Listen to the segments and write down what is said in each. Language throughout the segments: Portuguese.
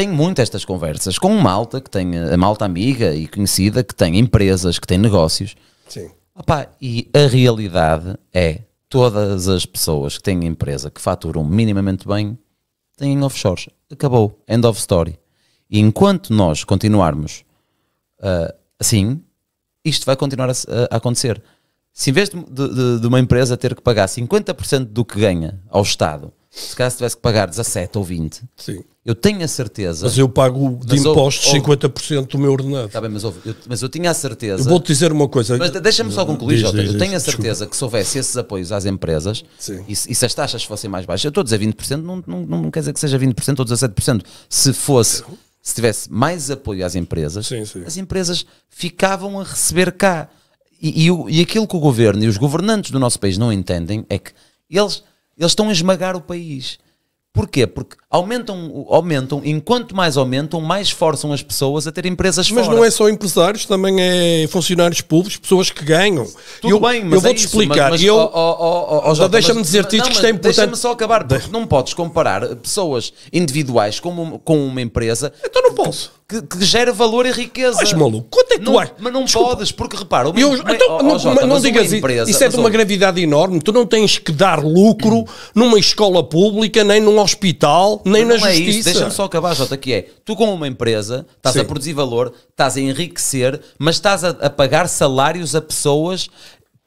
tenho muito estas conversas com malta que tem a malta amiga e conhecida que tem empresas, que tem negócios. Sim. Opa, e a realidade é todas as pessoas que têm empresa que faturam minimamente bem têm offshores. Acabou. End of story. E enquanto nós continuarmos uh, assim, isto vai continuar a, a acontecer. Se em vez de, de, de, uma empresa ter que pagar 50% do que ganha ao Estado, se caso tivesse que pagar 17 ou 20, Sim. Eu tenho a certeza. Mas eu pago de mas impostos ouve, ouve, 50% do meu ordenado. Está bem, mas, ouve, eu, mas eu tinha a certeza. Eu vou-te dizer uma coisa. Mas deixa-me só concluir, diz, Jota. Diz, eu tenho a certeza desculpa. que se houvesse esses apoios às empresas e, e, se as taxas fossem mais baixas, eu estou a dizer 20%, não, não, não quer dizer que seja 20% ou 17%. Se fosse, se tivesse mais apoio às empresas, sim, sim. as empresas ficavam a receber cá. E, e, e aquilo que o governo e os governantes do nosso país não entendem é que eles, eles estão a esmagar o país Porquê? Porque aumentam, aumentam, enquanto mais aumentam, mais forçam as pessoas a ter empresas mas fora. Mas não é só empresários, também é funcionários públicos, pessoas que ganham. Tudo eu, bem, mas eu é vou-te é explicar. Mas, mas, eu, oh, oh, oh, deixa-me dizer-te isto que isto é importante. Deixa-me só acabar, porque não podes comparar pessoas individuais com, com uma empresa. Então não posso que, que, gera valor e riqueza. Mas maluco, quanto é que não, tu achas? Mas não Desculpa. podes, porque repara, uma, eu, então, oh, não, Jota, não digas empresa, isso é de uma gravidade enorme. Tu não tens que dar lucro numa escola pública, nem num hospital, nem não na não é justiça. É Deixa-me só acabar, Jota, que é tu, com uma empresa, estás Sim. a produzir valor, estás a enriquecer, mas estás a, a pagar salários a pessoas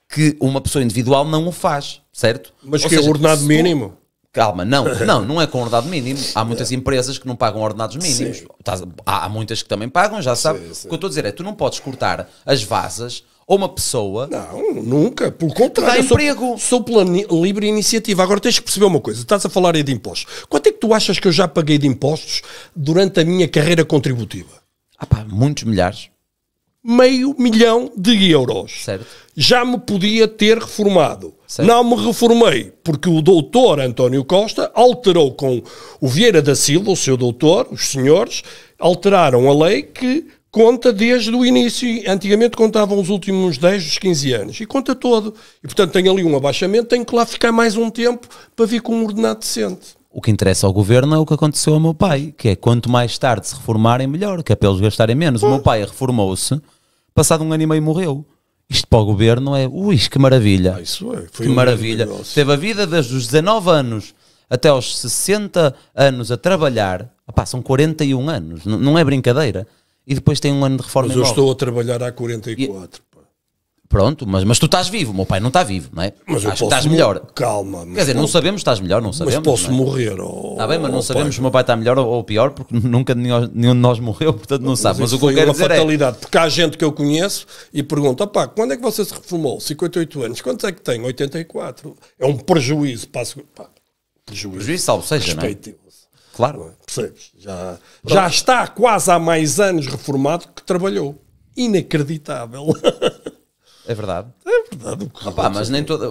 que uma pessoa individual não o faz, certo? Mas Ou que é seja, é ordenado mínimo. Calma, não, não, não é com ordenado mínimo. Há muitas é. empresas que não pagam ordenados mínimos. há, há, muitas que também pagam, já sabe. Sim, sim. O que eu estou a dizer é: tu não podes cortar as vasas ou uma pessoa. Não, nunca. Pelo contrário. Dá emprego. Sou, sou pela livre iniciativa. Agora tens que perceber uma coisa. Estás a falar aí de impostos. Quanto é que tu achas que eu já paguei de impostos durante a minha carreira contributiva? Ah pá, muitos milhares meio milhão de euros. Certo. Já me podia ter reformado. Certo. Não me reformei, porque o doutor António Costa alterou com o Vieira da Silva, o seu doutor, os senhores, alteraram a lei que conta desde o início. Antigamente contavam os últimos 10, 15 anos. E conta todo. E, portanto, tem ali um abaixamento, tem que lá ficar mais um tempo para vir com um ordenado decente. O que interessa ao governo é o que aconteceu ao meu pai, que é quanto mais tarde se reformarem, melhor, que é para eles gastarem menos. O meu pai reformou-se, passado um ano e meio morreu. Isto para o governo é, ui, que maravilha. Ah, isso é, foi que um maravilha. Teve a vida desde os 19 anos até aos 60 anos a trabalhar. Epá, são 41 anos, não é brincadeira. E depois tem um ano de reforma Mas eu estou a trabalhar há 44. Pronto, mas, mas tu estás vivo, o meu pai não está vivo, não é? Mas Acho que estás melhor. Calma, Quer dizer, não sabemos se estás melhor, não sabemos. Mas posso não é? morrer. Ou... Está bem, mas não sabemos pai. se o meu pai está melhor ou, pior, porque nunca nenhum, de nós morreu, portanto não mas sabe. Mas o que eu quero dizer é- fatalidade, é. Porque há gente que eu conheço e pergunta: pá, quando é que você se reformou? 58 anos, quantos é que tem? 84. É um prejuízo para a pá, Prejuízo. Prejuízo, salvo seja, não é? Claro. É? Percebes? Já, já está quase há mais anos reformado que trabalhou. Inacreditável. É verdade. É verdade. Opa, ah, mas nem toda.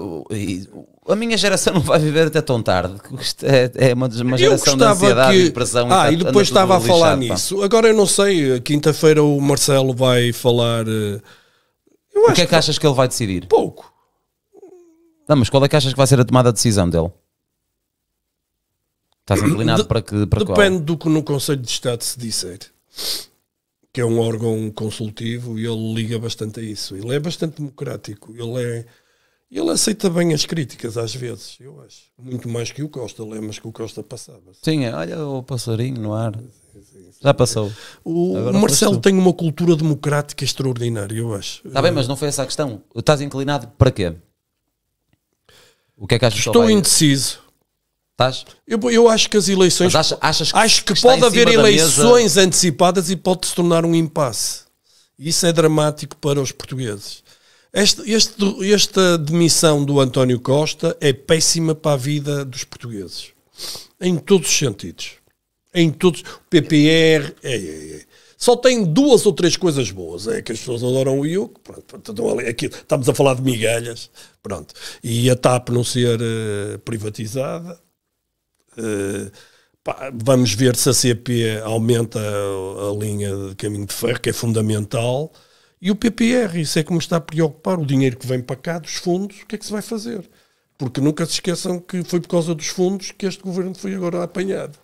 A minha geração não vai viver até tão tarde. É, é uma, uma geração de ansiedade, que... depressão. Ah, e, tá- e depois estava a falar lixado, nisso. Pá. Agora eu não sei. Eh, quinta-feira o Marcelo vai falar. Eh, o que é que, que achas que ele vai decidir? Pouco. Não, mas qual é que achas que vai ser a tomada de decisão dele? Estás inclinado de, para que. Para depende qual? do que no Conselho de Estado se disser que é um órgão consultivo, e ele liga bastante a isso. Ele é bastante democrático, ele é. Ele aceita bem as críticas às vezes, eu acho. Muito mais que o Costa, lemas que o Costa passava. Sim, olha o passarinho no ar. Já passou. O Agora Marcelo tem uma cultura democrática extraordinária, eu acho. Está bem, mas não foi essa a questão. Estás inclinado para quê? O que é que achas Estou vai... indeciso. Estás? Eu, eu acho que as eleições. Mas achas, que acho que, que pode haver eleições mesa... antecipadas e pode se tornar um impasse. Isso é dramático para os portugueses. Este, este, esta demissão do António Costa é péssima para a vida dos portugueses. Em todos os sentidos. Em todos. O PPR. É, é, é. Só tem duas ou três coisas boas. É que as pessoas adoram o IUC. Pronto, então estamos a falar de migalhas. Pronto. E a TAP não ser uh, privatizada. Eh, vamos ver se a CP aumenta a, linha de caminho de ferro, que é fundamental. E o PPR, isso é que me está a preocupar. O dinheiro que vem para cá, dos fundos, o que é que se vai fazer? Porque nunca se esqueçam que foi por causa dos fundos que este governo foi agora apanhado.